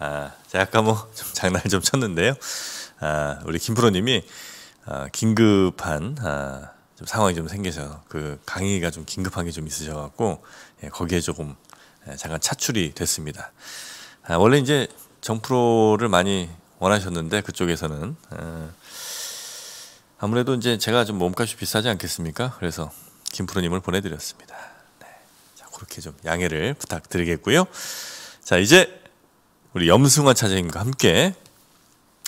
아, 제가 아까 뭐좀 장난을 좀 쳤는데요. 아, 우리 김프로님이 아, 긴급한 아, 좀 상황이 좀 생겨서 그 강의가 좀 긴급한 게 좀 있으셔갖고 예, 거기에 조금 예, 잠깐 차출이 됐습니다. 아, 원래 이제 정프로를 많이 원하셨는데 그쪽에서는 아, 아무래도 이제 제가 좀 몸값이 비싸지 않겠습니까? 그래서 김프로님을 보내드렸습니다. 네, 자 그렇게 좀 양해를 부탁드리겠고요. 자 이제 우리 염승화 차장님과 함께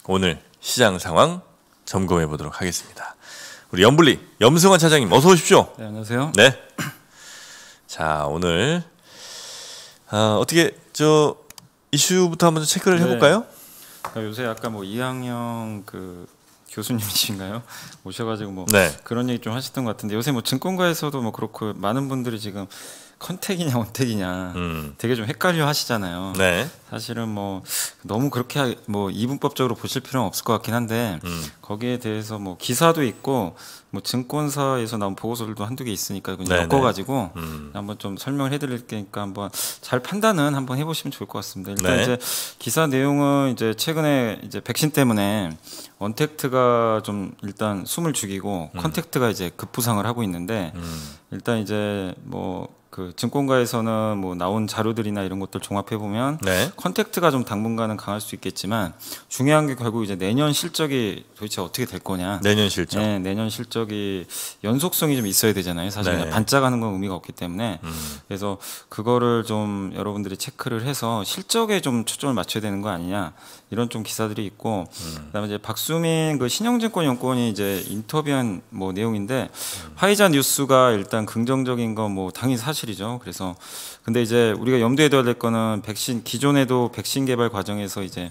오늘 시장 상황 점검해 보도록 하겠습니다. 우리 염블리 염승환 차장님 어서 오십시오. 네, 안녕하세요. 네. 자 오늘 어, 어떻게 저 이슈부터 한번 체크를 네. 해볼까요? 아, 요새 약간 뭐 이학영 그 교수님이신가요? 오셔가지고 뭐 네. 그런 얘기 좀 하셨던 것 같은데 요새 뭐 증권가에서도 뭐 그렇고 많은 분들이 지금 컨택이냐 원택이냐 음. 되게 좀 헷갈려 하시잖아요. 네. 사실은 뭐 너무 그렇게 뭐 이분법적으로 보실 필요는 없을 것 같긴 한데 음. 거기에 대해서 뭐 기사도 있고 뭐 증권사에서 나온 보고서들도 한두 개 있으니까 그냥 네네. 엮어가지고 음. 한번 좀 설명을 해드릴 테니까 한번 잘 판단은 한번 해보시면 좋을 것 같습니다. 일단 네. 이제 기사 내용은 이제 최근에 이제 백신 때문에 원택트가 좀 일단 숨을 죽이고 음. 컨택트가 이제 급부상을 하고 있는데 음. 일단 이제 뭐그 증권가에서는 뭐 나온 자료들이나 이런 것들 종합해 보면 네. 컨택트가 좀 당분간은 강할 수 있겠지만 중요한 게 결국 이제 내년 실적이 도대체 어떻게 될 거냐. 내년 실적. 네, 내년 실적이 연속성이 좀 있어야 되잖아요. 사실 네. 반짝하는 건 의미가 없기 때문에 음. 그래서 그거를 좀 여러분들이 체크를 해서 실적에 좀 초점을 맞춰야 되는 거 아니냐 이런 좀 기사들이 있고 음. 그다음에 이제 박수민 그 신영증권 연구원이 이제 인터뷰한 뭐 내용인데 음. 화이자 뉴스가 일단 긍정적인 건 뭐 당연히 사실 사실이죠. 그래서 근데 이제 우리가 염두에 둬야 될 거는 백신 기존에도 백신 개발 과정에서 이제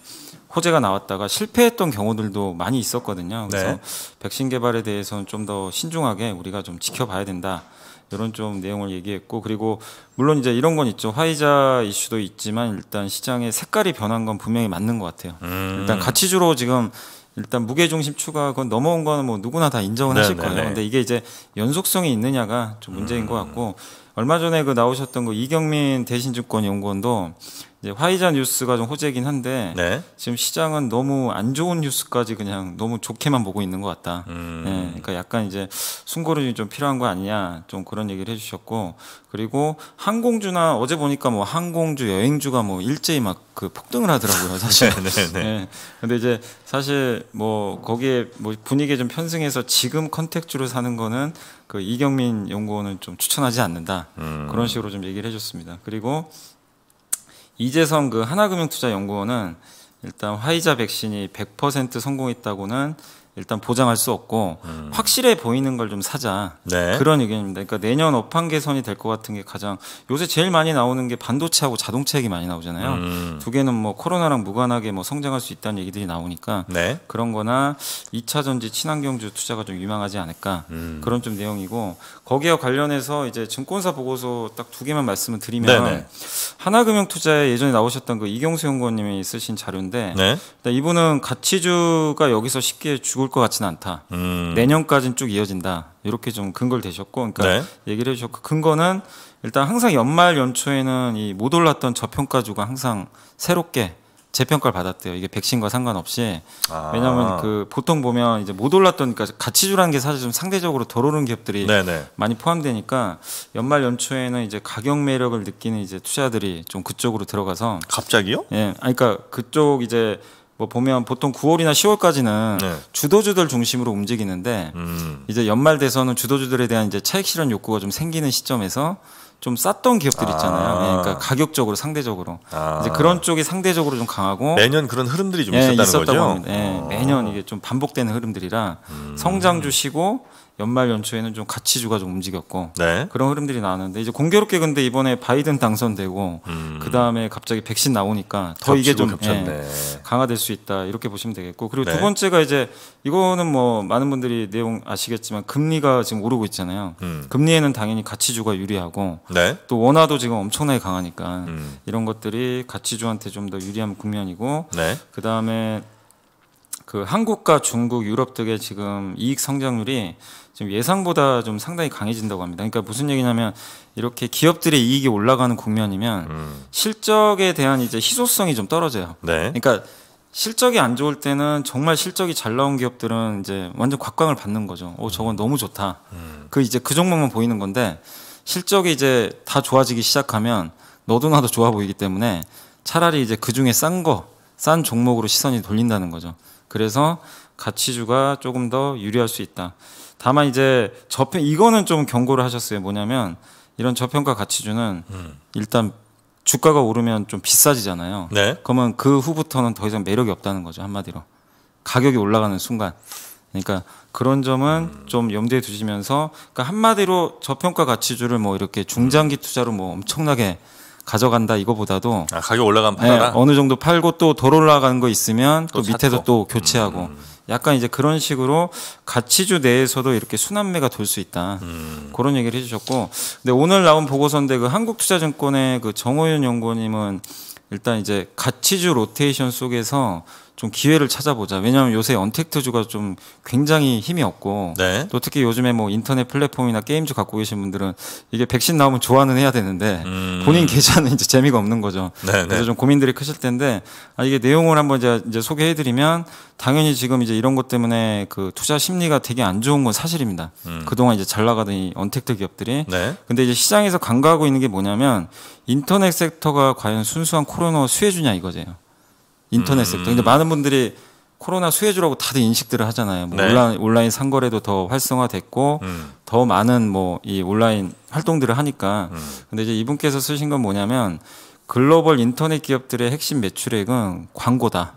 호재가 나왔다가 실패했던 경우들도 많이 있었거든요. 네. 그래서 네. 백신 개발에 대해서는 좀 더 신중하게 우리가 좀 지켜봐야 된다. 이런 좀 내용을 얘기했고 그리고 물론 이제 이런 건 있죠 화이자 이슈도 있지만 일단 시장의 색깔이 변한 건 분명히 맞는 것 같아요. 음. 일단 가치주로 지금 일단 무게중심 추가 그건 넘어온 거는 뭐 누구나 다인정을 네네네. 하실 네, 네. 거예요. 근데 이게 이제 연속성이 있느냐가 좀 문제인 음. 것 같고 얼마 전에 그 나오셨던 그 이경민 대신증권 연구원도 예, 화이자 뉴스가 좀 호재긴 한데 네. 지금 시장은 너무 안 좋은 뉴스까지 그냥 너무 좋게만 보고 있는 것 같다. 음. 네, 그러니까 약간 이제 순고름이 좀 필요한 거 아니냐 좀 그런 얘기를 해주셨고 그리고 항공주나 어제 보니까 뭐 항공주, 여행주가 뭐 일제히 막 그 폭등을 하더라고요 사실. 네, 네, 네. 예, 근데 이제 사실 뭐 거기에 뭐 분위기에 좀 편승해서 지금 컨택주를 사는 거는 그 이경민 연구원은 좀 추천하지 않는다 음. 그런 식으로 좀 얘기를 해줬습니다. 그리고 이재성 그 하나금융투자연구원은 일단 화이자 백신이 100% 성공했다고는 일단 보장할 수 없고 음. 확실해 보이는 걸 좀 사자 네. 그런 의견입니다. 그러니까 내년 업황 개선이 될 것 같은 게 가장 요새 제일 많이 나오는 게 반도체하고 자동차 얘기 많이 나오잖아요. 음. 두 개는 뭐 코로나랑 무관하게 뭐 성장할 수 있다는 얘기들이 나오니까 네. 그런거나 2차 전지 친환경주 투자가 좀 유망하지 않을까 음. 그런 좀 내용이고 거기와 관련해서 이제 증권사 보고서 딱 두 개만 말씀을 드리면 네네. 하나금융투자에 예전에 나오셨던 그 이경수 연구원님이 쓰신 자료인데 네. 이분은 가치주가 여기서 쉽게 죽을 것 같지는 않다. 음. 내년까지는 쭉 이어진다. 이렇게 좀 근거를 대셨고, 그러니까 네. 얘기를 해주셨고 그 근거는 일단 항상 연말 연초에는 이 못 올랐던 저평가주가 항상 새롭게 재평가를 받았대요. 이게 백신과 상관없이. 아. 왜냐하면 그 보통 보면 이제 못 올랐던 그러니까 가치주라는 게 사실 좀 상대적으로 덜 오른 기업들이 네네. 많이 포함되니까 연말 연초에는 이제 가격 매력을 느끼는 이제 투자들이 좀 그쪽으로 들어가서 갑자기요? 예. 아니 그러니까 그쪽 이제 뭐 보면 보통 9월이나 10월까지는 네. 주도주들 중심으로 움직이는데 음. 이제 연말 돼서는 주도주들에 대한 이제 차익 실현 욕구가 좀 생기는 시점에서 좀 쌌던 기업들 아. 있잖아요. 아. 예, 그러니까 가격적으로 상대적으로 아. 이제 그런 쪽이 상대적으로 좀 강하고 매년 그런 흐름들이 좀 예, 있었다는 있었다 거죠. 예, 아. 매년 이게 좀 반복되는 흐름들이라 음. 성장 주시고 연말 연초에는 좀 가치주가 좀 움직였고 네. 그런 흐름들이 나왔는데 이제 공교롭게 근데 이번에 바이든 당선되고 음. 그 다음에 갑자기 백신 나오니까 더 이게 좀 예, 강화될 수 있다 이렇게 보시면 되겠고 그리고 네. 두 번째가 이제 이거는 뭐 많은 분들이 내용 아시겠지만 금리가 지금 오르고 있잖아요. 음. 금리에는 당연히 가치주가 유리하고 네. 또 원화도 지금 엄청나게 강하니까 음. 이런 것들이 가치주한테 좀 더 유리한 국면이고 네. 그 다음에 그 한국과 중국, 유럽 등의 지금 이익 성장률이 지금 예상보다 좀 상당히 강해진다고 합니다. 그러니까 무슨 얘기냐면 이렇게 기업들의 이익이 올라가는 국면이면 음. 실적에 대한 이제 희소성이 좀 떨어져요. 네. 그러니까 실적이 안 좋을 때는 정말 실적이 잘 나온 기업들은 이제 완전 곽광을 받는 거죠. 어, 저건 너무 좋다. 음. 그 이제 그 종목만 보이는 건데 실적이 이제 다 좋아지기 시작하면 너도 나도 좋아 보이기 때문에 차라리 이제 그 중에 싼 거, 싼 종목으로 시선이 돌린다는 거죠. 그래서 가치주가 조금 더 유리할 수 있다. 다만 이제 저평 이거는 좀 경고를 하셨어요. 뭐냐면 이런 저평가 가치주는 음. 일단 주가가 오르면 좀 비싸지잖아요. 네. 그러면 그 후부터는 더 이상 매력이 없다는 거죠 한마디로 가격이 올라가는 순간. 그러니까 그런 점은 음. 좀 염두에 두시면서 그러니까 한마디로 저평가 가치주를 뭐 이렇게 중장기 투자로 뭐 엄청나게 가져간다 이거보다도 아, 가격 올라간 받아라. 네, 어느 정도 팔고 또 덜 올라가는 거 있으면 또, 또 밑에서 또 교체하고 음, 음. 약간 이제 그런 식으로 가치주 내에서도 이렇게 순환매가 돌 수 있다 음. 그런 얘기를 해주셨고 근데 오늘 나온 보고서인데 그 한국투자증권의 그 정호윤 연구원님은 일단 이제 가치주 로테이션 속에서 좀 기회를 찾아보자. 왜냐하면 요새 언택트주가 좀 굉장히 힘이 없고 네. 또 특히 요즘에 뭐 인터넷 플랫폼이나 게임주 갖고 계신 분들은 이게 백신 나오면 좋아는 해야 되는데 음. 본인 계좌는 이제 재미가 없는 거죠. 네, 네 그래서 좀 고민들이 크실 텐데 아, 이게 내용을 한번 이제, 이제 소개해드리면 당연히 지금 이제 이런 것 때문에 그 투자 심리가 되게 안 좋은 건 사실입니다. 음. 그동안 이제 잘 나가던 이 언택트 기업들이 네. 근데 이제 시장에서 간과하고 있는 게 뭐냐면 인터넷 섹터가 과연 순수한 코로나 수혜주냐 이거죠 인터넷 음. 섹터. 근데 많은 분들이 코로나 수혜주라고 다들 인식들을 하잖아요. 뭐 네. 온라인, 온라인 상거래도 더 활성화됐고 음. 더 많은 뭐 이 온라인 활동들을 하니까. 음. 근데 이제 이분께서 쓰신 건 뭐냐면 글로벌 인터넷 기업들의 핵심 매출액은 광고다.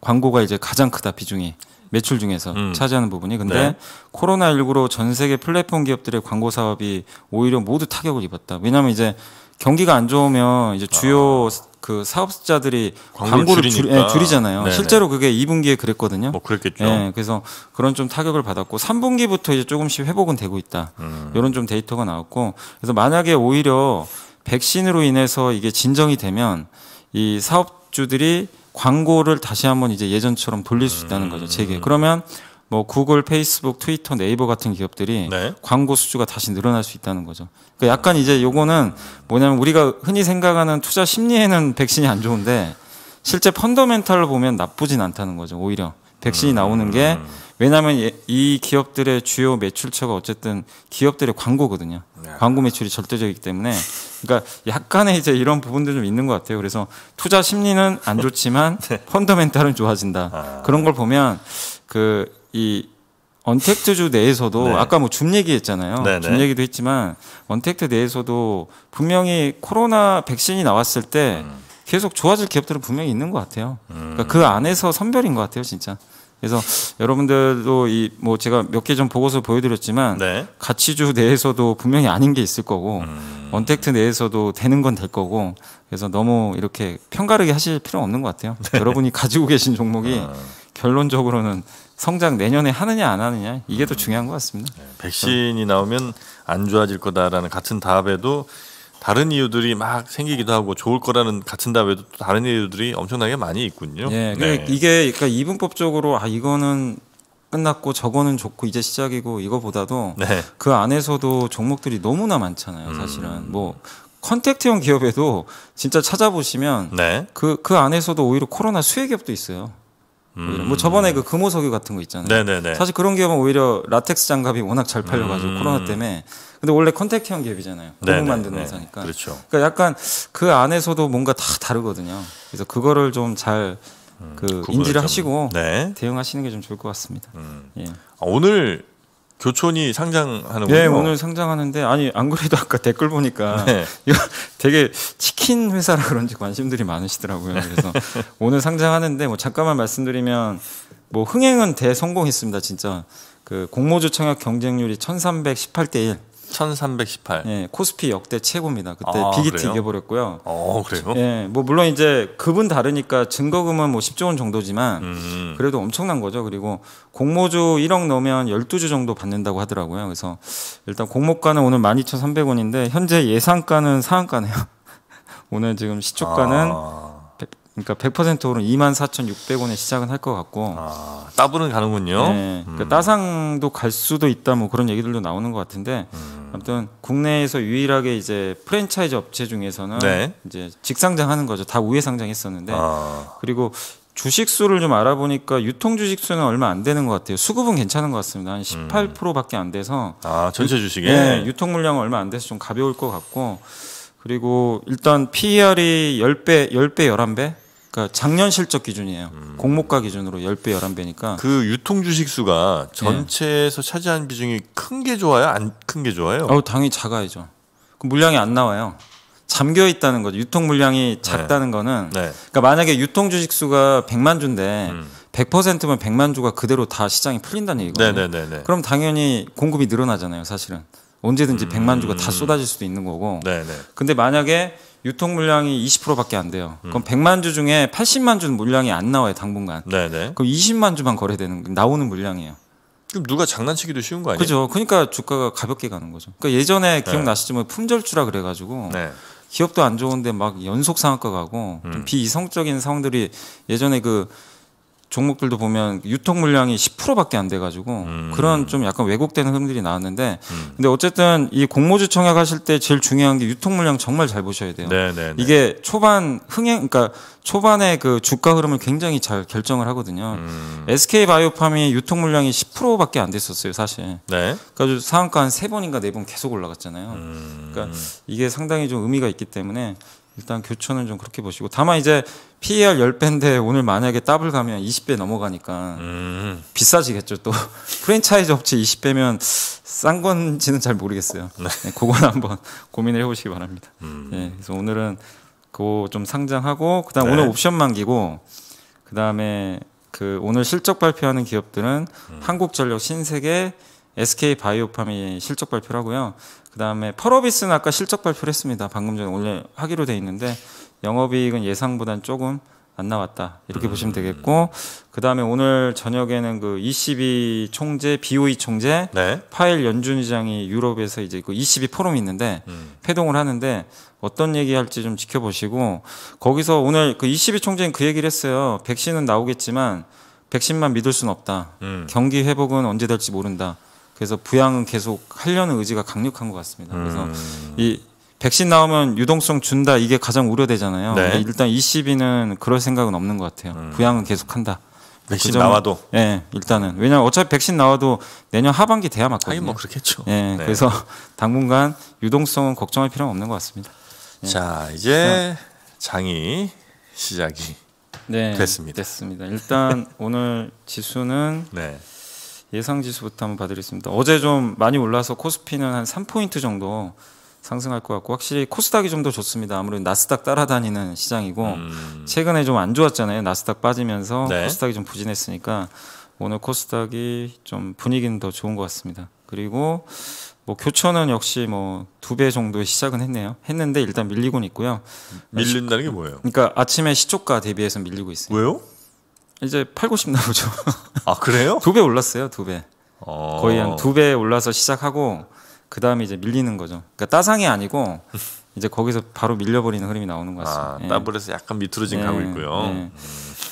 광고가 이제 가장 크다 비중이 매출 중에서 음. 차지하는 부분이. 근데 네. 코로나 19로 전 세계 플랫폼 기업들의 광고 사업이 오히려 모두 타격을 입었다. 왜냐하면 이제 경기가 안 좋으면 이제 주요 아. 그 사업자들이 광고를, 줄이, 네, 줄이잖아요. 네네. 실제로 그게 2분기에 그랬거든요. 뭐 그랬겠죠. 네, 그래서 그런 좀 타격을 받았고 3분기부터 이제 조금씩 회복은 되고 있다. 음. 이런 좀 데이터가 나왔고 그래서 만약에 오히려 백신으로 인해서 이게 진정이 되면 이 사업주들이 광고를 다시 한번 이제 예전처럼 돌릴 수 있다는 거죠. 음. 제게. 그러면 뭐 구글, 페이스북, 트위터, 네이버 같은 기업들이 네. 광고 수주가 다시 늘어날 수 있다는 거죠. 그러니까 약간 이제 요거는 뭐냐면 우리가 흔히 생각하는 투자 심리에는 백신이 안 좋은데 실제 펀더멘탈로 보면 나쁘진 않다는 거죠. 오히려 백신이 나오는 게 음. 왜냐하면 예, 이 기업들의 주요 매출처가 어쨌든 기업들의 광고거든요. 네. 광고 매출이 절대적이기 때문에 그러니까 약간의 이제 이런 부분도 좀 있는 것 같아요. 그래서 투자 심리는 안 좋지만 네. 펀더멘탈은 좋아진다. 아. 그런 걸 보면 그이 언택트주 내에서도 네. 아까 뭐 줌 얘기했잖아요. 네네. 줌 네. 얘기도 했지만 언택트 내에서도 분명히 코로나 백신이 나왔을 때 음. 계속 좋아질 기업들은 분명히 있는 것 같아요. 그러니까 음. 그러니까 그 안에서 선별인 것 같아요, 진짜. 그래서 여러분들도 이 뭐 제가 몇 개 좀 보고서 보여드렸지만 네. 가치주 내에서도 분명히 아닌 게 있을 거고 음. 언택트 내에서도 되는 건 될 거고 그래서 너무 이렇게 편가르게 하실 필요 없는 것 같아요. 네. 여러분이 가지고 계신 종목이 아. 결론적으로는 성장 내년에 하느냐 안 하느냐 이게 음. 더 중요한 것 같습니다. 네, 백신이 나오면 안 좋아질 거다라는 같은 답에도 다른 이유들이 막 생기기도 하고 좋을 거라는 같은 답에도 또 다른 이유들이 엄청나게 많이 있군요. 예, 네. 이게 그러니까 이분법적으로 아 이거는 끝났고 저거는 좋고 이제 시작이고 이거보다도 네. 그 안에서도 종목들이 너무나 많잖아요. 음. 사실은 음. 뭐 컨택트형 기업에도 진짜 찾아보시면 그그 네. 그 안에서도 오히려 코로나 수혜 기업도 있어요. 음. 뭐, 뭐 저번에 그 금호석유 같은 거 있잖아요. 네네네. 사실 그런 기업은 오히려 라텍스 장갑이 워낙 잘 팔려가지고 음. 코로나 때문에. 근데 원래 컨택형 기업이잖아요. 고 만드는 회사니까. 그렇죠. 그러니까 약간 그 안에서도 뭔가 다 다르거든요. 그래서 그거를 좀잘 음, 그 인지를 좀, 하시고 네. 대응하시는 게 좀 좋을 것 같습니다. 음. 예. 아, 오늘 교촌이 상장하는군요. 네, 오늘 상장하는데 아니 안 그래도 아까 댓글 보니까 네. 이거 되게 치킨 회사라 그런지 관심들이 많으시더라고요. 그래서 오늘 상장하는데 뭐 잠깐만 말씀드리면 뭐 흥행은 대성공했습니다. 진짜 그 공모주 청약 경쟁률이 1,318대 1. 1318. 예, 코스피 역대 최고입니다. 그때 아, 비기트 이겨버렸고요. 어, 그래요? 예, 뭐 물론 이제 그분 다르니까 증거금은 뭐 10조 원 정도지만 음. 그래도 엄청난 거죠. 그리고 공모주 1억 넣으면 12주 정도 받는다고 하더라고요. 그래서 일단 공모가는 오늘 12,300원인데 현재 예상가는 상한가네요. 오늘 지금 시초가는 아. 그러니까 100% 오른 24,600원에 시작은 할 것 같고 아, 따블은 가는군요. 네, 그러니까 음. 따상도 갈 수도 있다 뭐 그런 얘기들도 나오는 것 같은데 음. 아무튼 국내에서 유일하게 이제 프랜차이즈 업체 중에서는 네. 이제 직상장하는 거죠. 다 우회 상장했었는데 아. 그리고 주식 수를 좀 알아보니까 유통 주식 수는 얼마 안 되는 것 같아요. 수급은 괜찮은 것 같습니다. 한 18%밖에 안 돼서 아 전체 주식에 유, 네, 유통 물량은 얼마 안 돼서 좀 가벼울 것 같고. 그리고 일단 PER이 10배, 10배, 11배? 그러니까 작년 실적 기준이에요. 음. 공모가 기준으로 10배, 11배니까. 그 유통 주식 수가 전체에서 네. 예. 차지한 비중이 큰 게 좋아요? 안 큰 게 좋아요? 어, 당연히 작아야죠. 그 물량이 안 나와요. 잠겨 있다는 거죠. 유통 물량이 네. 작다는 네. 거는 네. 그러니까 만약에 유통 주식 수가 100만 주인데 음. 100%면 100만 주가 그대로 다 시장이 풀린다는 얘기거든요. 네네네네. 네, 네, 그럼 당연히 공급이 늘어나잖아요, 사실은. 언제든지 음. 100만 주가 다 음. 쏟아질 수도 있는 거고. 네네. 네. 근데 만약에 유통 물량이 20%밖에 안 돼요. 음. 그럼 100만 주 중에 80만 주는 물량이 안 나와요 당분간. 네네. 네. 그럼 20만 주만 거래되는 나오는 물량이에요. 그럼 누가 장난치기도 쉬운 거 아니에요? 그죠. 그러니까 주가가 가볍게 가는 거죠. 그러니까 예전에 네. 기억나시지만 뭐 품절주라 그래가지고 네. 기업도 안 좋은데 막 연속 상한가 가고 음. 비이성적인 상황들이 예전에 그 종목들도 보면 유통 물량이 10%밖에 안 돼가지고 음. 그런 좀 약간 왜곡되는 흐름들이 나왔는데 음. 근데 어쨌든 이 공모주 청약하실 때 제일 중요한 게 유통 물량 정말 잘 보셔야 돼요. 네네네. 네, 네. 이게 초반 흥행 그러니까 초반에 그 주가 흐름을 굉장히 잘 결정을 하거든요. 음. SK 바이오팜이 유통 물량이 10%밖에 안 됐었어요 사실. 네. 그래서 상한가 한 세 번인가 네 번 계속 올라갔잖아요. 음. 그러니까 이게 상당히 좀 의미가 있기 때문에 일단 교촌은좀 그렇게 보시고 다만 이제 PER 10배인데 오늘 만약에 더블 가면 20배 넘어가니까 음. 비싸지겠죠. 또 프랜차이즈 업체 20배면 싼 건지는 잘 모르겠어요. 네. 네, 그건 한번 고민을 해보시기 바랍니다. 음. 네, 그래서 오늘은 그거 좀 상장하고 그다음 네. 오늘 옵션 만기고 그다음에 그 오늘 실적 발표하는 기업들은 음. 한국전력, 신세계, SK 바이오팜이 실적 발표를 하고요. 그다음에 펄어비스는 아까 실적 발표를 했습니다. 방금 전에 오늘 하기로 돼 있는데 영업이익은 예상보다는 조금 안 나왔다 이렇게 음. 보시면 되겠고 그 다음에 오늘 저녁에는 그 ECB 총재, BOE 총재, 네. 파일 연준 의장이 유럽에서 이제 그 ECB 포럼이 있는데 음. 회동을 하는데 어떤 얘기할지 좀 지켜보시고 거기서 오늘 그 ECB 총재는 그 얘기를 했어요. 백신은 나오겠지만 백신만 믿을 수는 없다. 음. 경기 회복은 언제 될지 모른다. 그래서 부양은 계속 하려는 의지가 강력한 것 같습니다. 그래서 음. 이 백신 나오면 유동성 준다 이게 가장 우려되잖아요. 네. 일단 ECB는 그럴 생각은 없는 것 같아요. 음. 부양은 계속한다. 그 백신 그 나와도 예 네, 일단은 왜냐면 하 어차피 백신 나와도 내년 하반기 돼야 맞거든요. 뭐 그렇겠죠. 예 네, 네. 그래서 당분간 유동성은 걱정할 필요는 없는 것 같습니다. 예. 자 이제 장이 시작이 네, 됐습니다. 됐습니다. 일단 오늘 지수는 네. 예상 지수부터 한번 봐드리겠습니다. 어제 좀 많이 올라서 코스피는 한 3포인트 정도 상승할 것 같고 확실히 코스닥이 좀 더 좋습니다. 아무래도 나스닥 따라다니는 시장이고 음. 최근에 좀 안 좋았잖아요. 나스닥 빠지면서 네. 코스닥이 좀 부진했으니까 오늘 코스닥이 좀 분위기는 더 좋은 것 같습니다. 그리고 뭐 교천은 역시 뭐 두 배 정도의 시작은 했네요. 했는데 일단 밀리곤 있고요. 밀린다는 게 뭐예요? 그러니까 아침에 시초가 대비해서 밀리고 있어요. 왜요? 이제 팔고 싶나 보죠. 아 그래요? 두 배 올랐어요. 두 배. 어... 거의 한 두 배 올라서 시작하고 그 다음에 이제 밀리는 거죠. 그러니까 따상이 아니고 이제 거기서 바로 밀려버리는 흐름이 나오는 것 같습니다. 아, 따블에서 예. 약간 밑으로 지금 예, 가고 있고요. 예.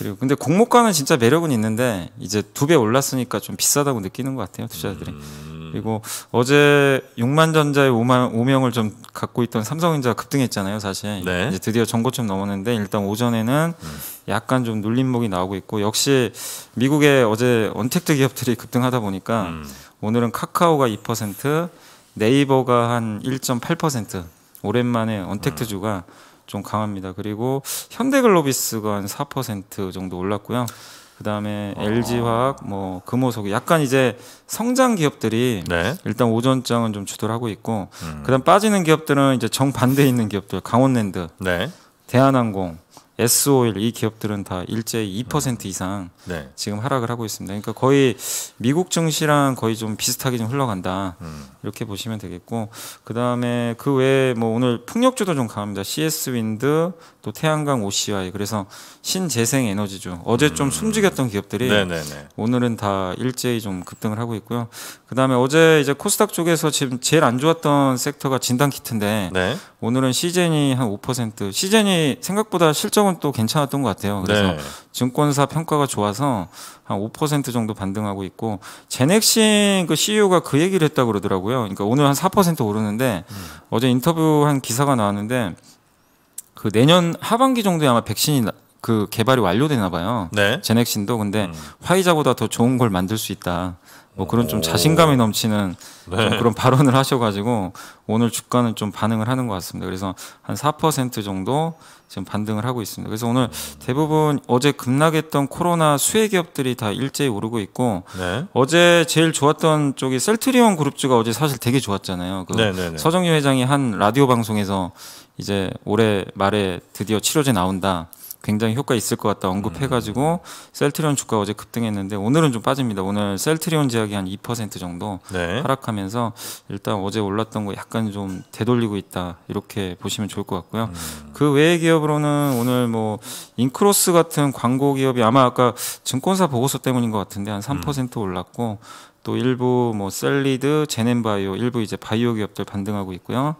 그리고 근데 공모가는 진짜 매력은 있는데 이제 두 배 올랐으니까 좀 비싸다고 느끼는 것 같아요 투자자들이. 음. 그리고 어제 6만전자의 5만 5명을 좀 갖고 있던 삼성전자 급등했잖아요, 사실. 네. 이제 드디어 전고점 넘었는데 일단 오전에는 음. 약간 좀 눌림목이 나오고 있고 역시 미국의 어제 언택트 기업들이 급등하다 보니까 음. 오늘은 카카오가 2%, 네이버가 한 1.8% 오랜만에 언택트주가 음. 좀 강합니다. 그리고 현대글로비스가 한 4% 정도 올랐고요. 그다음에 아. LG화학 뭐금호석 약간 이제 성장 기업들이 네. 일단 오전장은 좀 주도를 하고 있고 음. 그다음 빠지는 기업들은 이제 정반대에 있는 기업들 강원랜드 네. 대한항공 s o 오 l 이 기업들은 다 일제히 2% 음. 이상 네. 지금 하락을 하고 있습니다. 그러니까 거의 미국 증시랑 거의 좀 비슷하게 좀 흘러간다 음. 이렇게 보시면 되겠고 그 다음에 그 외에 뭐 오늘 풍력주도 좀 강합니다. CS윈드 또 태양광 OCI 그래서 신재생 에너지주 어제 좀 음. 숨죽였던 기업들이 네네네. 오늘은 다 일제히 좀 급등을 하고 있고요. 그 다음에 어제 이제 코스닥 쪽에서 지금 제일 안 좋았던 섹터가 진단 키트인데 네. 오늘은 시젠이 한 5% 시젠이 생각보다 실적 은 실적은 또 괜찮았던 것 같아요. 그래서 네. 증권사 평가가 좋아서 한 5% 정도 반등하고 있고 제넥신 그 CEO가 그 얘기를 했다 그러더라고요. 그러니까 오늘 한 4% 오르는데 음. 어제 인터뷰한 기사가 나왔는데 그 내년 하반기 정도에 아마 백신이 그 개발이 완료되나 봐요. 네. 제넥신도 근데 음. 화이자보다 더 좋은 걸 만들 수 있다. 뭐 그런 좀 자신감이 넘치는 네. 좀 그런 발언을 하셔가지고 오늘 주가는 좀 반응을 하는 것 같습니다. 그래서 한 4% 정도 지금 반등을 하고 있습니다. 그래서 오늘 대부분 어제 급락했던 코로나 수혜 기업들이 다 일제히 오르고 있고 네. 어제 제일 좋았던 쪽이 셀트리온 그룹주가 어제 사실 되게 좋았잖아요. 그 네, 네, 네, 서정유 회장이 한 라디오 방송에서 이제 올해 말에 드디어 치료제 나온다. 굉장히 효과 있을 것 같다 언급해가지고 음. 셀트리온 주가 어제 급등했는데 오늘은 좀 빠집니다. 오늘 셀트리온 제약이 한 2% 정도 네. 하락하면서 일단 어제 올랐던 거 약간 좀 되돌리고 있다 이렇게 보시면 좋을 것 같고요. 음. 그 외의 기업으로는 오늘 뭐 인크로스 같은 광고 기업이 아마 아까 증권사 보고서 때문인 것 같은데 한3% 음. 올랐고 또 일부 뭐 셀리드, 제넨바이오 일부 이제 바이오 기업들 반등하고 있고요.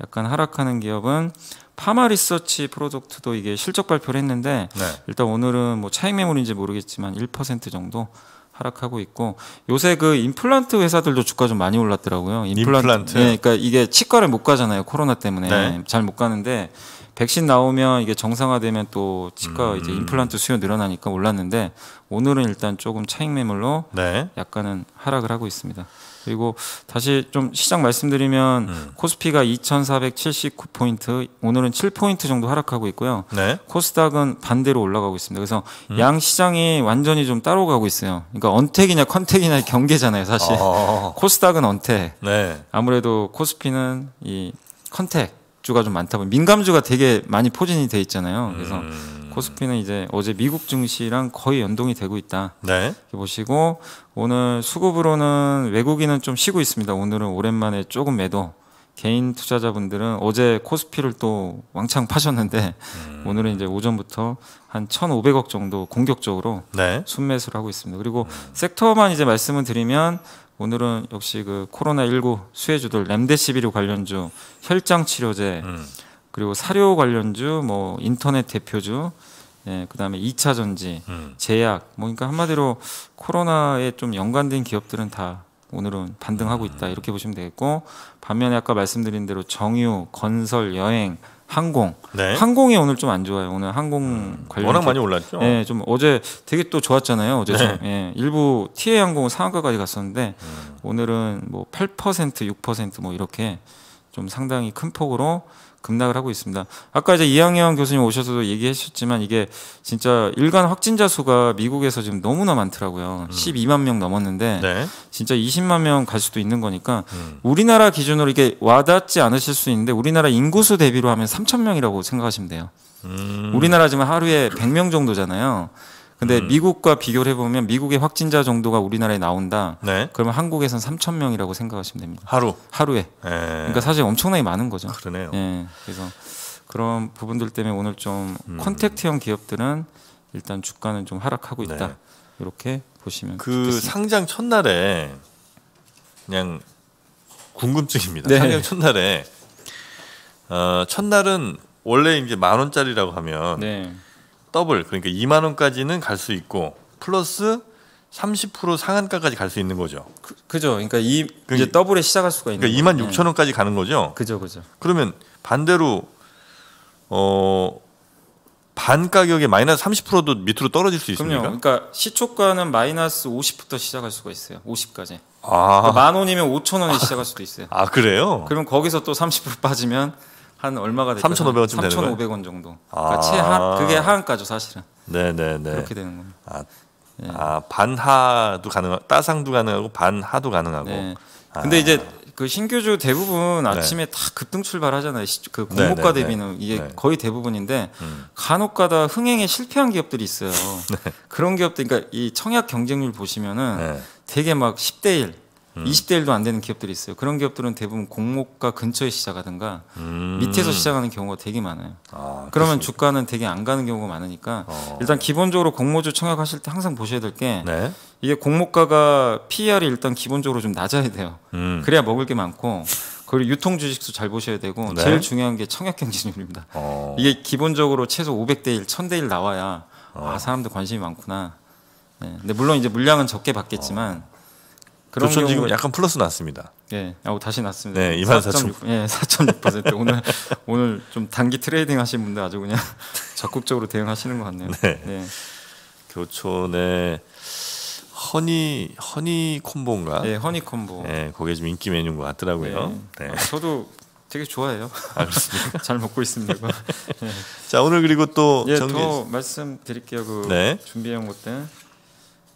약간 하락하는 기업은 파마 리서치 프로젝트도 이게 실적 발표를 했는데 네. 일단 오늘은 뭐 차익 매물인지 모르겠지만 1% 정도 하락하고 있고 요새 그 임플란트 회사들도 주가 좀 많이 올랐더라고요. 임플란트. 임플란트. 예, 그러니까 이게 치과를 못 가잖아요. 코로나 때문에 네. 잘못 가는데 백신 나오면 이게 정상화되면 또 치과 음. 이제 임플란트 수요 늘어나니까 올랐는데 오늘은 일단 조금 차익 매물로 네. 약간은 하락을 하고 있습니다. 그리고 다시 좀 시장 말씀드리면 음. 코스피가 2,479포인트, 오늘은 7포인트 정도 하락하고 있고요. 네. 코스닥은 반대로 올라가고 있습니다. 그래서 음. 양 시장이 완전히 좀 따로 가고 있어요. 그러니까 언택이냐 컨택이냐 경계잖아요, 사실. 아. 코스닥은 언택. 네. 아무래도 코스피는 이 컨택 주가 좀 많다 보니 민감주가 되게 많이 포진이 돼 있잖아요. 그래서 음. 코스피는 이제 어제 미국 증시랑 거의 연동이 되고 있다. 네. 이렇게 보시고 오늘 수급으로는 외국인은 좀 쉬고 있습니다. 오늘은 오랜만에 조금 매도. 개인 투자자분들은 어제 코스피를 또 왕창 파셨는데 음. 오늘은 이제 오전부터 한 1,500억 정도 공격적으로 네. 순매수를 하고 있습니다. 그리고 음. 섹터만 이제 말씀을 드리면 오늘은 역시 그 코로나19 수혜주들 램데시비르 관련주, 혈장 치료제, 음. 그리고 사료 관련주, 뭐 인터넷 대표주, 예, 그다음에 2차 전지, 음. 제약, 뭐 그러니까 한마디로 코로나에 좀 연관된 기업들은 다 오늘은 반등하고 있다 음. 이렇게 보시면 되겠고 반면에 아까 말씀드린 대로 정유, 건설, 여행, 항공, 네. 항공이 오늘 좀 안 좋아요. 오늘 항공 음, 관련 워낙 기업, 많이 올랐죠. 예, 좀 어제 되게 또 좋았잖아요. 어제 네. 예, 일부 TA 항공은 상한가까지 갔었는데 음. 오늘은 뭐 8%, 6%뭐 이렇게 좀 상당히 큰 폭으로 급락을 하고 있습니다. 아까 이제 이양현 교수님 오셔서도 얘기하셨지만 이게 진짜 일간 확진자 수가 미국에서 지금 너무나 많더라고요. 음. 12만 명 넘었는데 네. 진짜 20만 명 갈 수도 있는 거니까 음. 우리나라 기준으로 이게 와닿지 않으실 수 있는데 우리나라 인구수 대비로 하면 3천 명이라고 생각하시면 돼요. 음. 우리나라 지금 하루에 100명 정도잖아요. 근데 음. 미국과 비교를 해보면 미국의 확진자 정도가 우리나라에 나온다. 네. 그러면 한국에선 3천 명이라고 생각하시면 됩니다. 하루 하루에. 에. 예. 그러니까 사실 엄청나게 많은 거죠. 그러네요. 예. 그래서 그런 부분들 때문에 오늘 좀 음. 컨택트형 기업들은 일단 주가는 좀 하락하고 있다. 네. 이렇게 보시면 그 좋겠습니다. 상장 첫날에 그냥 궁금증입니다. 네. 상장 첫날에 어, 첫날은 원래 이제 만 원짜리라고 하면 네. 더블 그러니까 2만 원까지는 갈 수 있고 플러스 30% 상한가까지 갈 수 있는 거죠. 그, 그죠. 그러니까 이 그러니까, 이제 더블에 시작할 수가 있는. 그러니까 2만 6천 원까지 가는 거죠. 그죠, 그죠. 그러면 반대로 어. 반 가격에 마이너스 30%도 밑으로 떨어질 수 있습니까? 그럼요. 그러니까 시초가는 마이너스 50부터 시작할 수가 있어요. 50까지. 아. 그러니까 만 원이면 5천 원에 아. 시작할 수도 있어요. 아 그래요? 그럼 거기서 또 30% 빠지면 한 얼마가 됐죠? 3,500원쯤 3 5 0원 0 정도. 아. 그러니까 최하 그게 하한가죠, 사실은. 네, 네, 네. 그렇게 되는 겁니다. 아, 네. 아 반하도 가능, 하고 따상도 가능하고 반하도 가능하고. 네. 아. 근데 이제 그 신규주 대부분 네. 아침에 네. 다 급등 출발하잖아요. 그 네, 네, 공모가 대비는 이게 네. 거의 대부분인데 음. 간혹가다 흥행에 실패한 기업들이 있어요. 네. 그런 기업들, 그러니까 이 청약 경쟁률 보시면은 되게 막 10대 1, 음. 20대 일도안 되는 기업들이 있어요. 그런 기업들은 대부분 공모가 근처에 시작하든가 음. 밑에서 시작하는 경우가 되게 많아요. 아, 그러면 그렇습니까? 주가는 되게 안 가는 경우가 많으니까 어. 일단 기본적으로 공모주 청약하실 때 항상 보셔야 될게 네. 이게 공모가가 PER이 일단 기본적으로 좀 낮아야 돼요. 음. 그래야 먹을 게 많고 그리고 유통 주식수 잘 보셔야 되고 네. 제일 중요한 게 청약 경쟁률입니다. 어. 이게 기본적으로 최소 500대 1, 1000대 1 나와야 어. 아 사람들 관심이 많구나. 네. 근데 물론 이제 물량은 적게 어. 받겠지만 조천 지금 약간 플러스 났습니다. 예, 네, 다시 났습니다. 네, 2만 4천. 예, 4.6% 오늘 오늘 좀 단기 트레이딩 하신 분들 아주 그냥 적극적으로 대응하시는 것 같네요. 네. 네. 예. 교촌의 허니 허니 콤보인가? 네, 허니 콤보. 네, 그게 좀 인기 메뉴인 것 같더라고요. 네. 네. 아, 저도 되게 좋아해요. 아, 그렇습니까? 잘 먹고 있습니다. 네. 자, 오늘 그리고 또 예, 정리... 더 말씀드릴게요. 그준비해 네. 것들.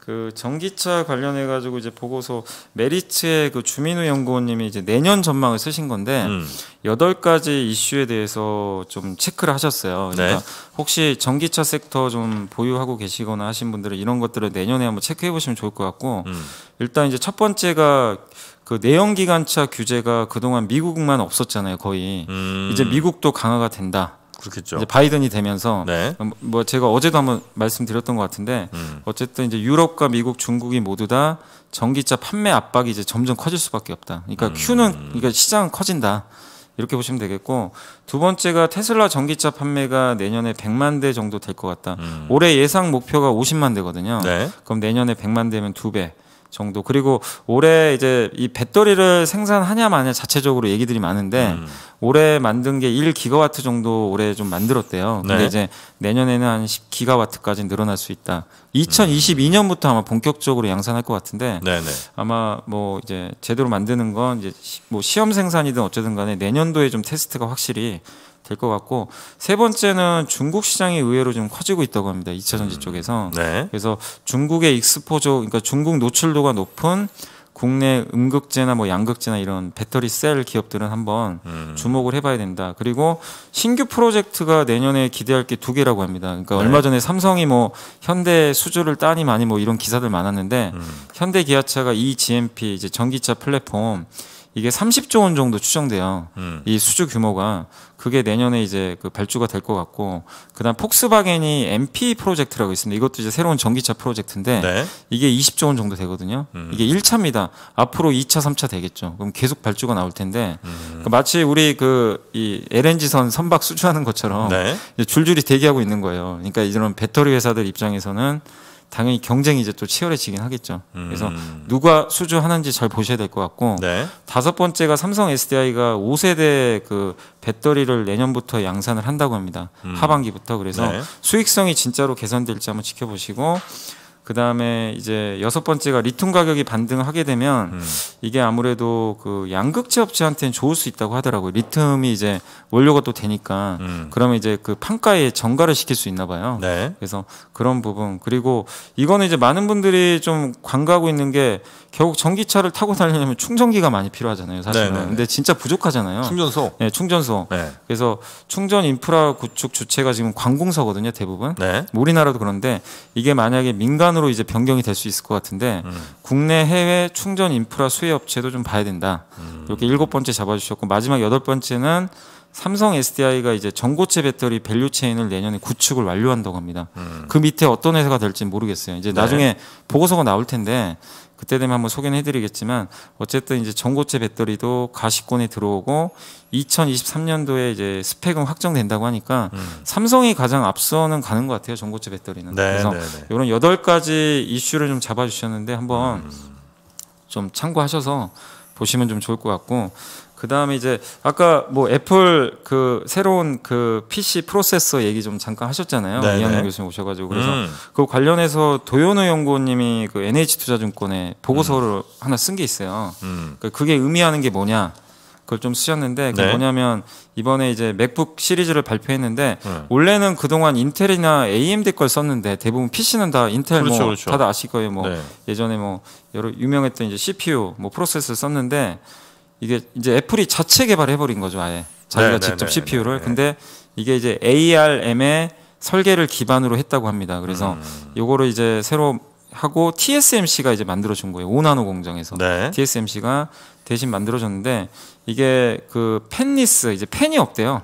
그 전기차 관련해 가지고 이제 보고서 메리츠의 그 주민우 연구원님이 이제 내년 전망을 쓰신 건데 음. 여덟 음. 가지 이슈에 대해서 좀 체크를 하셨어요. 그러니까 네. 혹시 전기차 섹터 좀 보유하고 계시거나 하신 분들은 이런 것들을 내년에 한번 체크해 보시면 좋을 것 같고 음. 일단 이제 첫 번째가 그 내연기관차 규제가 그동안 미국만 없었잖아요, 거의. 음. 이제 미국도 강화가 된다. 그렇겠죠. 이제 바이든이 되면서 네. 음, 뭐 제가 어제도 한번 말씀드렸던 것 같은데 음. 어쨌든 이제 유럽과 미국, 중국이 모두 다 전기차 판매 압박이 이제 점점 커질 수밖에 없다. 그러니까 음. Q는 그러니까 시장은 커진다. 이렇게 보시면 되겠고 두 번째가 테슬라 전기차 판매가 내년에 100만 대 정도 될 것 같다. 음. 올해 예상 목표가 50만 대거든요. 네. 그럼 내년에 100만 대면 두 배. 정도. 그리고 올해 이제 이 배터리를 생산하냐 마냐 자체적으로 얘기들이 많은데 음. 올해 만든 게 1기가와트 정도 올해 좀 만들었대요. 근데 네. 이제 내년에는 한 10기가와트까지 늘어날 수 있다. 2022년부터 아마 본격적으로 양산할 것 같은데 네네. 네. 아마 뭐 이제 제대로 만드는 건 이제 뭐 시험 생산이든 어쨌든 간에 내년도에 좀 테스트가 확실히 될것 같고 세 번째는 중국 시장이 의외로 좀 커지고 있다고 합니다. 2차 전지 음. 쪽에서. 네. 그래서 중국의 익스포저 그러니까 중국 노출도가 높은 국내 음극재나 뭐 양극재나 이런 배터리 셀 기업들은 한번 음. 주목을 해봐야 된다. 그리고 신규 프로젝트가 내년에 기대할 게 두 개라고 합니다. 그러니까 네. 얼마 전에 삼성이 뭐 현대 수주를 따니 많이 뭐 이런 기사들 많았는데 음. 현대 기아차가 EGMP 이제 전기차 플랫폼 이게 30조 원 정도 추정돼요. 음. 이 수주 규모가 그게 내년에 이제 그 발주가 될 것 같고 그다음 폭스바겐이 MP 프로젝트라고 있습니다. 이것도 이제 새로운 전기차 프로젝트인데 네. 이게 20조 원 정도 되거든요. 음. 이게 1차입니다. 앞으로 2차, 3차 되겠죠. 그럼 계속 발주가 나올 텐데 음. 그 마치 우리 그 이 LNG선 선박 수주하는 것처럼 네. 줄줄이 대기하고 있는 거예요. 그러니까 이런 배터리 회사들 입장에서는 당연히 경쟁이 이제 또 치열해지긴 하겠죠. 음. 그래서 누가 수주하는지 잘 보셔야 될 것 같고 네. 다섯 번째가 삼성 SDI가 5세대 그 배터리를 내년부터 양산을 한다고 합니다. 음. 하반기부터 그래서 네. 수익성이 진짜로 개선될지 한번 지켜보시고 그 다음에 이제 여섯 번째가 리튬 가격이 반등하게 되면 음. 이게 아무래도 그 양극 취업체한테는 좋을 수 있다고 하더라고요. 리튬이 이제 원료가 또 되니까 음. 그러면 이제 그 판가에 전가를 시킬 수 있나 봐요. 네. 그래서 그런 부분 그리고 이거는 이제 많은 분들이 좀 관가하고 있는 게 결국 전기차를 타고 다니려면 충전기가 많이 필요하잖아요. 사실은. 네네. 네. 근데 진짜 부족하잖아요. 충전소. 네, 충전소. 네. 그래서 충전 인프라 구축 주체가 지금 관공서거든요. 대부분. 네. 뭐 우리나라도 그런데 이게 만약에 민간 방산으로 이제 변경이 될 수 있을 것 같은데 음. 국내 해외 충전 인프라 수혜 업체도 좀 봐야 된다. 음. 이렇게 일곱 번째 잡아주셨고 마지막 여덟 번째는 삼성 SDI가 이제 전고체 배터리 밸류 체인을 내년에 구축을 완료한다고 합니다. 음. 그 밑에 어떤 회사가 될지 모르겠어요. 이제 네. 나중에 보고서가 나올 텐데 그때 되면 한번 소개는 해드리겠지만 어쨌든 이제 전고체 배터리도 가시권에 들어오고 2023년도에 이제 스펙은 확정된다고 하니까 음. 삼성이 가장 앞서는 가는 것 같아요 전고체 배터리는. 네, 그래서 네, 네. 이런 여덟 가지 이슈를 좀 잡아주셨는데 한번 음. 좀 참고하셔서 보시면 좀 좋을 것 같고 그 다음에 이제 아까 뭐 애플 그 새로운 그 PC 프로세서 얘기 좀 잠깐 하셨잖아요. 네, 이한영 네. 교수님 오셔가지고 그래서 음. 그 관련해서 도연우 연구원님이 그 NH투자증권에 보고서를 음. 하나 쓴 게 있어요. 음. 그러니까 그게 의미하는 게 뭐냐? 그걸 좀 쓰셨는데 그게 네. 뭐냐면 이번에 이제 맥북 시리즈를 발표했는데 네. 원래는 그동안 인텔이나 AMD 걸 썼는데 대부분 PC는 다 인텔 뭐 그렇죠, 뭐 그렇죠. 다들 아실 거예요. 뭐 네. 예전에 뭐 여러 유명했던 이제 CPU 뭐 프로세스를 썼는데 이게 이제 애플이 자체 개발해 버린 거죠 아예 자기가 네, 네 직접 네, CPU를 네네. 근데 이게 이제 ARM의 설계를 기반으로 했다고 합니다. 그래서 음. 요거를 이제 새로 하고 TSMC가 이제 만들어 준 거예요. 5나노 공정에서 네. TSMC가 대신 만들어 줬는데 이게 그 펜리스 이제 펜이 없대요.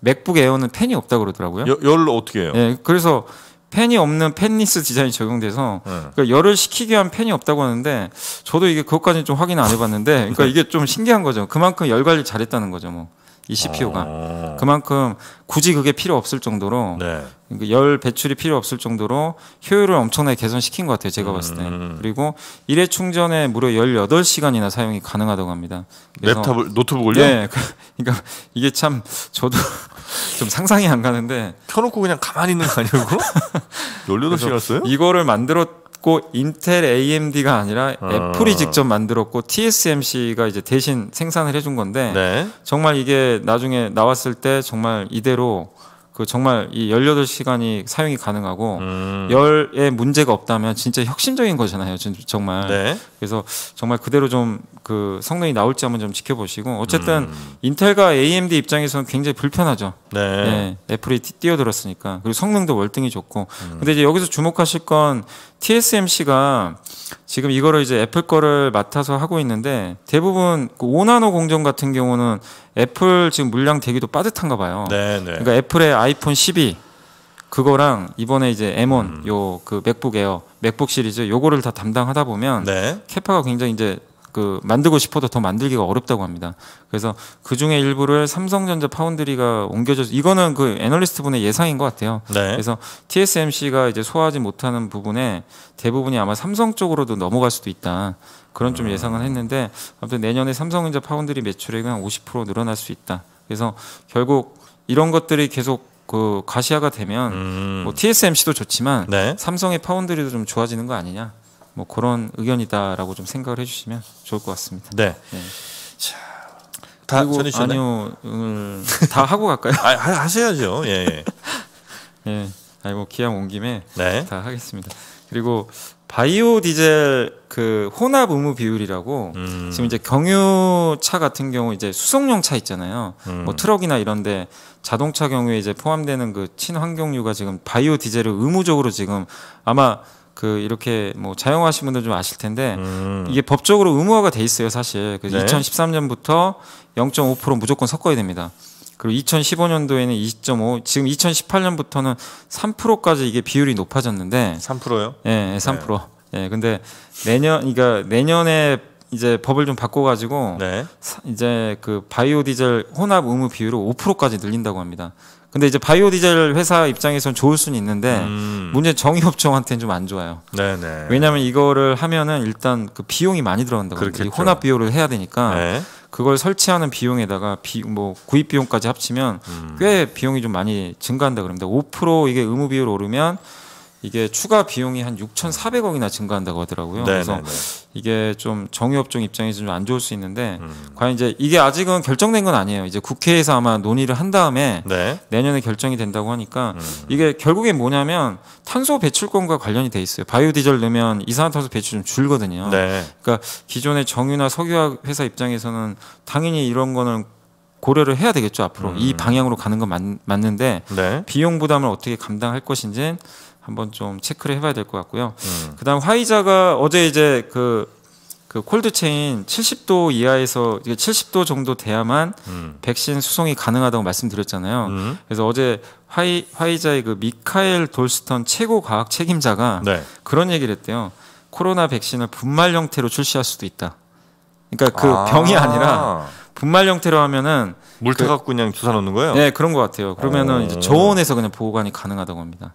맥북 에어는 펜이 없다 그러더라고요. 요, 요 어떻게 해요? 예. 그래서 팬이 없는 팬니스 디자인이 적용돼서 네. 그러니까 열을 식히게 한 팬이 없다고 하는데 저도 이게 그것까지는 좀 확인 안 해봤는데 그러니까 네. 이게 좀 신기한 거죠. 그만큼 열 관리 잘했다는 거죠. 뭐. 이 CPU가 아 그만큼 굳이 그게 필요 없을 정도로 네. 그러니까 열 배출이 필요 없을 정도로 효율을 엄청나게 개선시킨 것 같아요 제가 봤을 때음 그리고 일회 충전에 무려 18시간이나 사용이 가능하다고 합니다 랩탑을 노트북을요? 네 그러니까 이게 참 저도 좀 상상이 안 가는데 켜놓고 그냥 가만히 있는 거 아니고 18시였어요? 이거를 만들었고 인텔 AMD가 아니라 아. 애플이 직접 만들었고 TSMC가 이제 대신 생산을 해준 건데 네. 정말 이게 나중에 나왔을 때 정말 이대로 그 정말 이 18시간이 사용이 가능하고 음. 열에 문제가 없다면 진짜 혁신적인 거잖아요. 정말. 네. 그래서 정말 그대로 좀 그 성능이 나올지 한번 좀 지켜보시고 어쨌든 음. 인텔과 AMD 입장에서는 굉장히 불편하죠. 네. 네. 애플이 뛰어들었으니까. 그리고 성능도 월등히 좋고. 음. 근데 이제 여기서 주목하실 건 TSMC가 지금 이거를 이제 애플 거를 맡아서 하고 있는데 대부분 그 5나노 공정 같은 경우는 애플 지금 물량 대기도 빠듯한가 봐요. 네, 네. 그러니까 애플의 아이폰 12 그거랑 이번에 이제 M1 음. 요그 맥북 에요 맥북 시리즈 요거를 다 담당하다 보면 네. 캐파가 굉장히 이제 그 만들고 싶어도 더 만들기가 어렵다고 합니다. 그래서 그 중에 일부를 삼성전자 파운드리가 옮겨져 이거는 그 애널리스트 분의 예상인 것 같아요. 네. 그래서 TSMC가 이제 소화하지 못하는 부분에 대부분이 아마 삼성 쪽으로도 넘어갈 수도 있다. 그런 좀 음. 예상은 했는데 아무튼 내년에 삼성전자 파운드리 매출액은 50% 늘어날 수 있다. 그래서 결국 이런 것들이 계속 그 가시화가 되면 음. 뭐 TSMC도 좋지만 네. 삼성의 파운드리도 좀 좋아지는 거 아니냐. 뭐 그런 의견이다라고 좀 생각을 해주시면 좋을 것 같습니다. 네. 네. 자, 다 전해주셨나요? 아니요, 다 하고 갈까요? 아, 하, 셔야죠 예. 예. 네. 아니 뭐 기왕 온 김에 네. 다 하겠습니다. 그리고 바이오 디젤 그 혼합 의무 비율이라고 음. 지금 이제 경유차 같은 경우 이제 수송용 차 있잖아요. 음. 뭐 트럭이나 이런데 자동차 경유에 이제 포함되는 그 친환경유가 지금 바이오 디젤을 의무적으로 지금 아마 그 이렇게 뭐 자영하신 분들 좀 아실 텐데 음. 이게 법적으로 의무화가 돼 있어요 사실. 그래서 네. 2013년부터 0.5% 무조건 섞어야 됩니다. 그리고 2015년도에는 2.5, 지금 2018년부터는 3%까지 이게 비율이 높아졌는데 3%요? 예, 3%. 예, 네. 예, 근데 내년, 그러니까 내년에 이제 법을 좀 바꿔가지고 네. 이제 그 바이오디젤 혼합 의무 비율을 5%까지 늘린다고 합니다. 근데 이제 바이오 디젤 회사 입장에선 좋을 수는 있는데 음. 문제 정의업종한테는 좀 안 좋아요. 네네. 왜냐하면 이거를 하면은 일단 그 비용이 많이 들어간다고 그렇겠죠. 혼합 비율을 해야 되니까 네. 그걸 설치하는 비용에다가 비, 뭐 구입 비용까지 합치면 음. 꽤 비용이 좀 많이 증가한다 그럽니다. 5% 이게 의무 비율 오르면 이게 추가 비용이 한 6,400억이나 증가한다고 하더라고요. 네네네. 그래서 네, 네. 이게 좀 정유업종 입장에서 좀안 좋을 수 있는데 음. 과연 이제 이게 아직은 결정된 건 아니에요. 이제 국회에서 아마 논의를 한 다음에 네. 내년에 결정이 된다고 하니까 음. 이게 결국엔 뭐냐면 탄소 배출권과 관련이 돼 있어요. 바이오디젤 넣으면 이산화탄소 배출 좀 줄거든요. 네. 그러니까 기존의 정유나 석유 화 회사 입장에서는 당연히 이런 거는 고려를 해야 되겠죠 앞으로 음. 이 방향으로 가는 건 맞, 는데 네. 비용 부담을 어떻게 감당할 것인지 는 한번 좀 체크를 해봐야 될 것 같고요. 음. 그다음 화이자가 어제 이제 그, 그 콜드 체인 70도 이하에서 70도 정도 돼야만 음. 백신 수송이 가능하다고 말씀드렸잖아요. 음. 그래서 어제 화이 화이자의 그 미카엘 돌스턴 최고 과학 책임자가 네. 그런 얘기를 했대요. 코로나 백신을 분말 형태로 출시할 수도 있다. 그러니까 그 아. 병이 아니라 분말 형태로 하면은 물 타갖고 그, 냥 주사 놓는 거예요? 네 그런 것 같아요. 그러면은 이제 저온에서 그냥 보관이 가능하다고 합니다.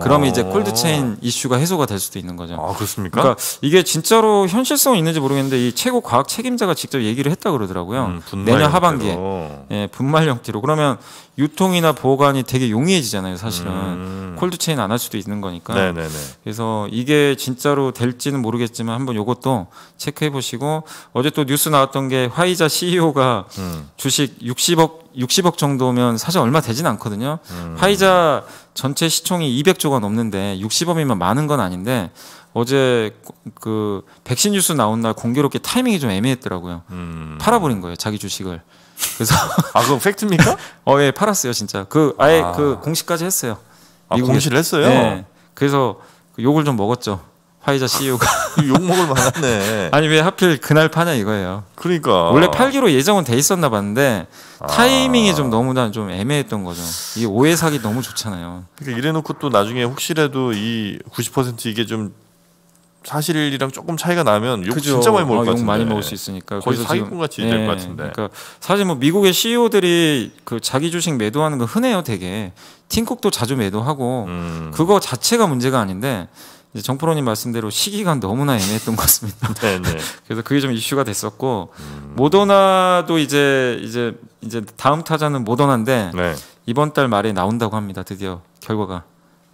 그러면 이제 아. 콜드체인 이슈가 해소가 될 수도 있는 거죠. 아 그렇습니까? 그러니까 이게 진짜로 현실성 있는지 모르겠는데 이 최고 과학 책임자가 직접 얘기를 했다 그러더라고요. 음, 내년 하반기에 예, 분말 형태로 그러면 유통이나 보관이 되게 용이해지잖아요. 사실은 음. 콜드체인 안 할 수도 있는 거니까. 네네네. 그래서 이게 진짜로 될지는 모르겠지만 한번 요것도 체크해 보시고 어제 또 뉴스 나왔던 게 화이자 CEO가 음. 주식 60억 60억 정도면 사실 얼마 되진 않거든요. 음. 화이자 전체 시총이 200조가 넘는데 60억이면 많은 건 아닌데 어제 그 백신 뉴스 나온 날 공교롭게 타이밍이 좀 애매했더라고요. 음. 팔아버린 거예요 자기 주식을. 그래서 아 그거 팩트입니까? 어예 팔았어요 진짜. 그 아예 그 아. 그 공시까지 했어요. 아, 공시를 했어요. 네. 그래서 그 욕을 좀 먹었죠. 화이자 CEO가 아, 욕먹을 만하네. 아니 왜 하필 그날 파냐 이거예요. 그러니까 원래 팔기로 예정은 돼 있었나 봤는데 아. 타이밍이 좀 너무 난좀 애매했던 거죠. 이 오해 사기 너무 좋잖아요. 그러니까 이래놓고 또 나중에 혹시라도 이 90% 이게 좀 사실이랑 조금 차이가 나면 욕 그죠. 진짜 많이 먹을 아, 어, 것같은 많이 먹을 수 있으니까 거의 사기꾼 같이 네. 될것 같은데. 그러니까 사실 뭐 미국의 CEO들이 그 자기 주식 매도하는 거 흔해요, 되게. 팀쿡도 자주 매도하고 음. 그거 자체가 문제가 아닌데 이제 정프로님 말씀대로 시기가 너무나 애매했던 것 같습니다. 네, 네. 그래서 그게 좀 이슈가 됐었고 음... 모더나도 이제 이제 이제 다음 타자는 모더나인데 네. 이번 달 말에 나온다고 합니다. 드디어 결과가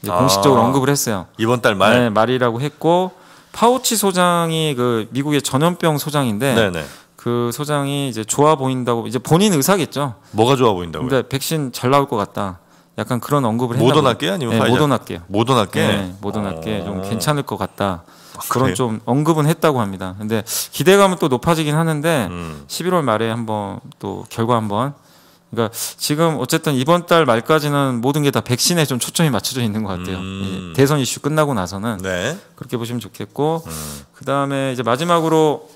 이제 아... 공식적으로 언급을 했어요. 이번 달 말? 네, 말이라고 했고 파우치 소장이 그 미국의 전염병 소장인데 네네. 네. 그 소장이 이제 좋아 보인다고 이제 본인 의사겠죠. 뭐가 좋아 보인다고요? 근데 백신 잘 나올 것 같다. 약간 그런 언급을 했나 모던할게 아니면 네, 모던할게 모던할게 네, 모던할게 아~ 좀 괜찮을 것 같다. 아, 그런 그래요? 좀 언급은 했다고 합니다. 근데 기대감은 또 높아지긴 하는데 음. 11월 말에 한번 또 결과 한번 그러니까 지금 어쨌든 이번 달 말까지는 모든 게 다 백신에 좀 초점이 맞춰져 있는 것 같아요. 음. 대선 이슈 끝나고 나서는 네. 그렇게 보시면 좋겠고 음. 그 다음에 이제 마지막으로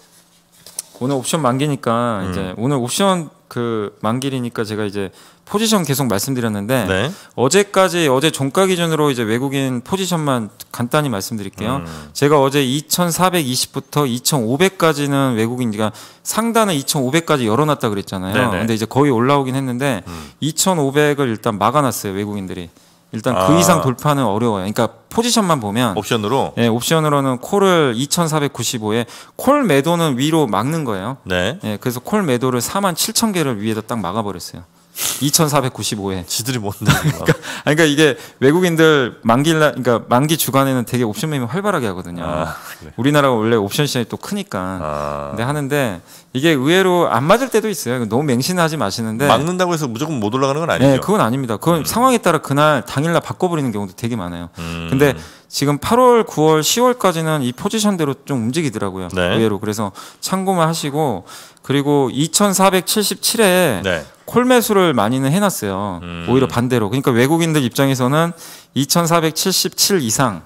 오늘 옵션 만기니까 음. 이제 오늘 옵션 그 만기이니까 제가 이제 포지션 계속 말씀드렸는데 네. 어제까지 어제 종가 기준으로 이제 외국인 포지션만 간단히 말씀드릴게요. 음. 제가 어제 2,420부터 2,500까지는 외국인 그러니까 상단에 2,500까지 열어놨다 그랬잖아요. 네네. 근데 이제 거의 올라오긴 했는데 음. 2,500을 일단 막아놨어요 외국인들이. 일단 그 아. 그 이상 돌파는 어려워요. 그러니까 포지션만 보면 옵션으로 예, 옵션으로는 콜을 2,495에 콜 매도는 위로 막는 거예요. 네. 예, 그래서 콜 매도를 4만 7천 개를 위에다 딱 막아버렸어요. 2,495회. 지들이 뭔데? 그러니까, 그러니까 이게 외국인들 만기 그러니까 만기 주간에는 되게 옵션 매매 활발하게 하거든요. 아, 그래. 우리나라가 원래 옵션 시장이 또 크니까. 아. 근데 하는데 이게 의외로 안 맞을 때도 있어요. 너무 맹신하지 마시는데 막는다고 해서 무조건 못 올라가는 건 아니죠. 네, 그건 아닙니다. 그건 음. 상황에 따라 그날 당일날 바꿔버리는 경우도 되게 많아요. 음. 근데 지금 8월, 9월, 10월까지는 이 포지션대로 좀 움직이더라고요. 네. 의외로 그래서 참고만 하시고 그리고 2477회 네. 콜 매수를 많이는 해놨어요. 음. 오히려 반대로. 그러니까 외국인들 입장에서는 2477 이상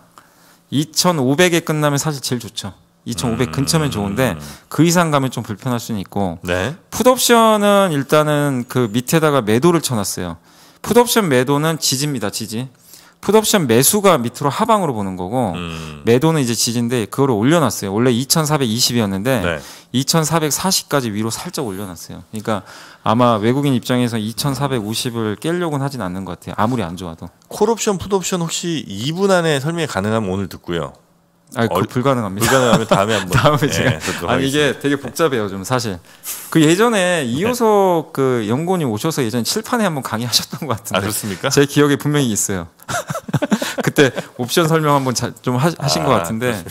2500에 끝나면 사실 제일 좋죠. 2500 음. 근처면 좋은데 음. 그 이상 가면 좀 불편할 수는 있고 네. 풋옵션은 일단은 그 밑에다가 매도를 쳐놨어요. 풋옵션 매도는 지지입니다. 지지. 푸드옵션 매수가 밑으로 하방으로 보는 거고 음. 매도는 이제 지진데 그거를 올려놨어요. 원래 2,420이었는데 네. 2,440까지 위로 살짝 올려놨어요. 그러니까 아마 외국인 입장에서 2,450을 깰려고는 하진 않는 것 같아요. 아무리 안 좋아도. 콜옵션, 푸드옵션 혹시 2분 안에 설명이 가능하면 오늘 듣고요. 아, 그 불가능합니다. 불가능하면 다음에 한번. 다음에 제가. 아 이게 되게 복잡해요, 좀 사실. 네. 그 예전에 이호석 네. 그 연구원님 오셔서 예전 칠판에 한번 강의하셨던 것 같은데. 아, 그렇습니까? 제 기억에 분명히 있어요. 그때 옵션 설명 한번 자, 좀 하, 하신 아, 것 같은데.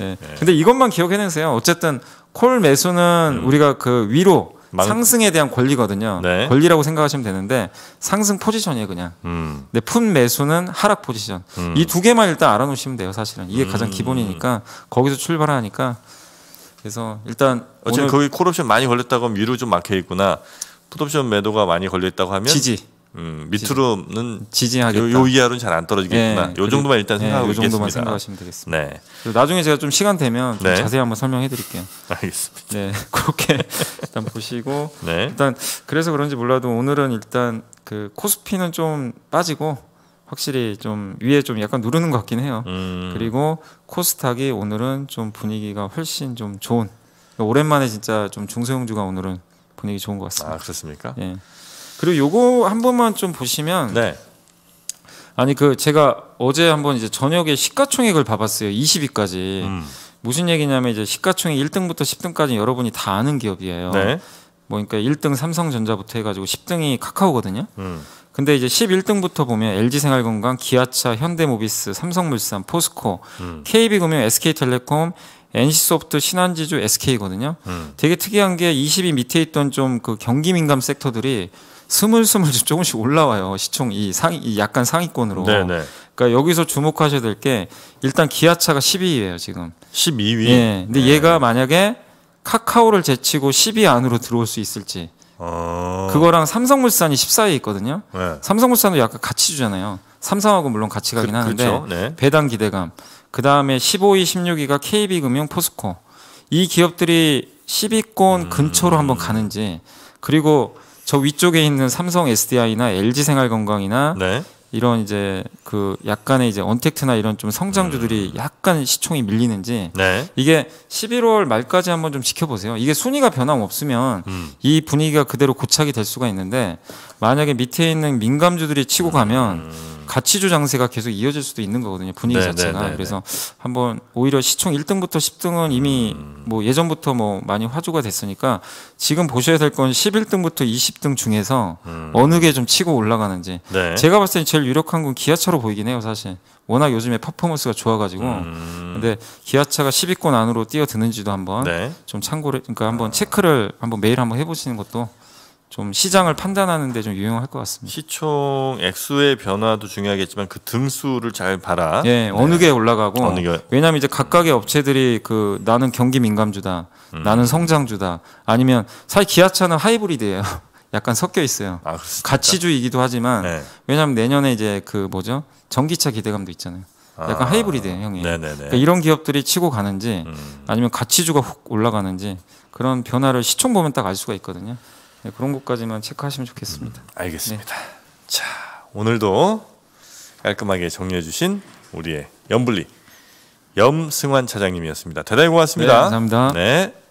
예. 네. 근데 이것만 기억해내세요. 어쨌든 콜 매수는 음. 우리가 그 위로 망... 상승에 대한 권리거든요. 네. 권리라고 생각하시면 되는데 상승 포지션이에요, 그냥. 음. 근데 푼 매수는 하락 포지션. 음. 이두 개만 일단 알아놓으시면 돼요, 사실은. 이게 음. 가장 기본이니까 거기서 출발하니까. 그래서 일단 어쨌든 오늘... 거기 콜옵션 많이 걸렸다고 하면 위로 좀 막혀 있구나. 풋옵션 매도가 많이 걸려 있다고 하면 지지. 음, 밑으로는 지지하겠다. 요, 이하로는 잘 안 떨어지겠구나. 네, 요 정도만 일단 네, 생각하고 요 정도만 있겠습니다. 생각하시면 되겠습니다. 네. 나중에 제가 좀 시간 되면 좀 네. 자세히 한번 설명해 드릴게요. 알겠습니다. 네, 그렇게 일단 보시고 네. 일단 그래서 그런지 몰라도 오늘은 일단 그 코스피는 좀 빠지고 확실히 좀 위에 좀 약간 누르는 것 같긴 해요. 음. 그리고 코스닥이 오늘은 좀 분위기가 훨씬 좀 좋은 오랜만에 진짜 좀 중소형주가 오늘은 분위기 좋은 것 같습니다. 아 그렇습니까? 예. 그리고 요거 한 번만 좀 보시면 네. 아니 그 제가 어제 한번 이제 저녁에 시가총액을 봐봤어요. 20위까지. 음. 무슨 얘기냐면 이제 시가총액 1등부터 10등까지 여러분이 다 아는 기업이에요. 네. 뭐 그러니까 1등 삼성전자부터 해가지고 10등이 카카오거든요. 음. 근데 이제 11등부터 보면 LG생활건강, 기아차, 현대모비스, 삼성물산, 포스코, 음. KB금융, SK텔레콤, NC소프트, 신한지주, SK거든요. 음. 되게 특이한 게 20위 밑에 있던 좀 그 경기 민감 섹터들이 스물스물 조금씩 올라와요. 시총 이 상, 이 약간 상위권으로. 네네. 네. 그러니까 여기서 주목하셔야 될 게 일단 기아차가 12위예요 지금. 12위. 예. 근데 네. 얘가 만약에 카카오를 제치고 10위 안으로 들어올 수 있을지. 어... 그거랑 삼성물산이 14위에 있거든요. 네. 삼성물산도 약간 같이 주잖아요. 삼성하고 물론 같이 가긴 그, 하는데 그렇죠. 네. 배당 기대감. 그 다음에 15위, 16위가 KB금융, 포스코. 이 기업들이 10위권 음... 근처로 한번 가는지 그리고 저 위쪽에 있는 삼성 SDI나 LG 생활건강이나 네. 이런 이제 그 약간의 이제 언택트나 이런 좀 성장주들이 음. 약간 시총이 밀리는지 네. 이게 11월 말까지 한번 좀 지켜보세요. 이게 순위가 변함없으면 음. 이 분위기가 그대로 고착이 될 수가 있는데 만약에 밑에 있는 민감주들이 치고 가면 음. 가치주 장세가 계속 이어질 수도 있는 거거든요. 분위기 네, 자체가. 네, 네 그래서 네. 한번 오히려 시총 1등부터 10등은 이미 음. 뭐 예전부터 뭐 많이 화조가 됐으니까 지금 보셔야 될 건 11등부터 20등 중에서 음. 어느 게 좀 치고 올라가는지. 네. 제가 봤을 때 제일 유력한 건 기아차로 보이긴 해요, 사실. 워낙 요즘에 퍼포먼스가 좋아가지고 음. 근데 기아차가 10위권 안으로 뛰어드는지도 한번 네. 좀 참고를 그러니까 한번 체크를 한번 매일 한번 해보시는 것도 좀 시장을 판단하는 데 좀 유용할 것 같습니다. 시총 액수의 변화도 중요하겠지만 그 등수를 잘 봐라. 예, 네. 어느 게 올라가고 어느 게... 왜냐면 이제 각각의 업체들이 그 나는 경기 민감주다, 음. 나는 성장주다, 아니면 사실 기아차는 하이브리드예요. 약간 섞여 있어요. 아, 가치주이기도 하지만 네. 왜냐면 내년에 이제 그 뭐죠 전기차 기대감도 있잖아요. 약간 아, 하이브리드 형이 그러니까 이런 기업들이 치고 가는지 음. 아니면 가치주가 훅 올라가는지 그런 변화를 시총 보면 딱 알 수가 있거든요. 네, 그런 것까지만 체크하시면 좋겠습니다. 음, 알겠습니다. 네. 자 오늘도 깔끔하게 정리해주신 우리의 염블리 염승환 차장님이었습니다. 대단히 고맙습니다. 네, 감사합니다. 네.